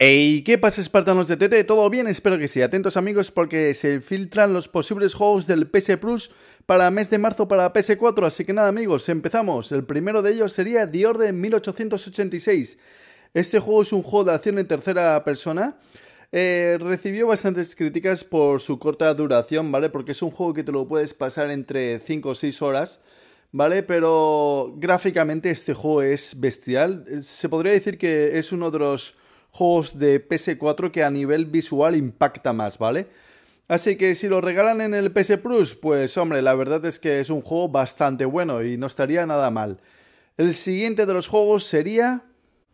Hey, ¿qué pasa espartanos de TT? ¿Todo bien? Espero que sí. Atentos amigos porque se filtran los posibles juegos del PS Plus para mes de marzo para PS4. Así que nada amigos, empezamos. El primero de ellos sería The Order 1886. Este juego es un juego de acción en tercera persona. Eh, recibió bastantes críticas por su corta duración, ¿vale? Porque es un juego que te lo puedes pasar entre 5 o 6 horas. ¿vale? Pero gráficamente este juego es bestial. Se podría decir que es uno de los juegos de PS4 que a nivel visual impacta más, ¿vale? Así que si lo regalan en el PS Plus, pues hombre, la verdad es que es un juego bastante bueno y no estaría nada mal. El siguiente de los juegos sería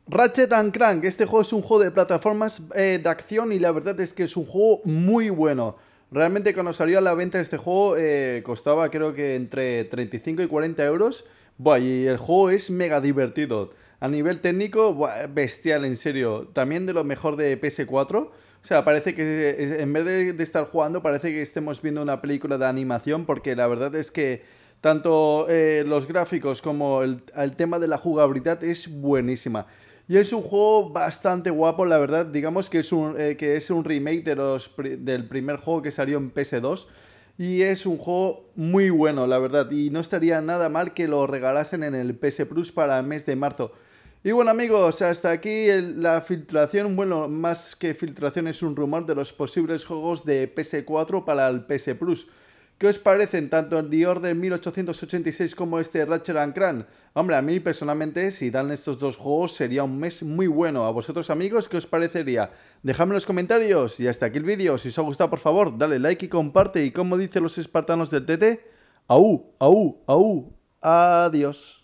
Ratchet and Crank. Este juego es un juego de plataformas eh, de acción y la verdad es que es un juego muy bueno. Realmente cuando salió a la venta este juego eh, costaba creo que entre 35 y 40 euros. Buah, y el juego es mega divertido. A nivel técnico, bestial, en serio. También de lo mejor de PS4. O sea, parece que en vez de, estar jugando, parece que estemos viendo una película de animación, porque la verdad es que tanto eh, los gráficos como el, tema de la jugabilidad es buenísima. Y es un juego bastante guapo, la verdad. Digamos que es un, eh, remake del primer juego que salió en PS2. Y es un juego muy bueno, la verdad. Y no estaría nada mal que lo regalasen en el PS Plus para el mes de marzo. Y bueno amigos, hasta aquí la filtración, bueno, más que filtración es un rumor de los posibles juegos de PS4 para el PS Plus. ¿Qué os parecen tanto el The Order 1886 como este Ratchet and Clank? Hombre, a mí personalmente si dan estos dos juegos sería un mes muy bueno. ¿A vosotros amigos qué os parecería? Dejadme en los comentarios y hasta aquí el vídeo. Si os ha gustado por favor dale like y comparte y como dicen los espartanos del TT, au, au, au, adiós.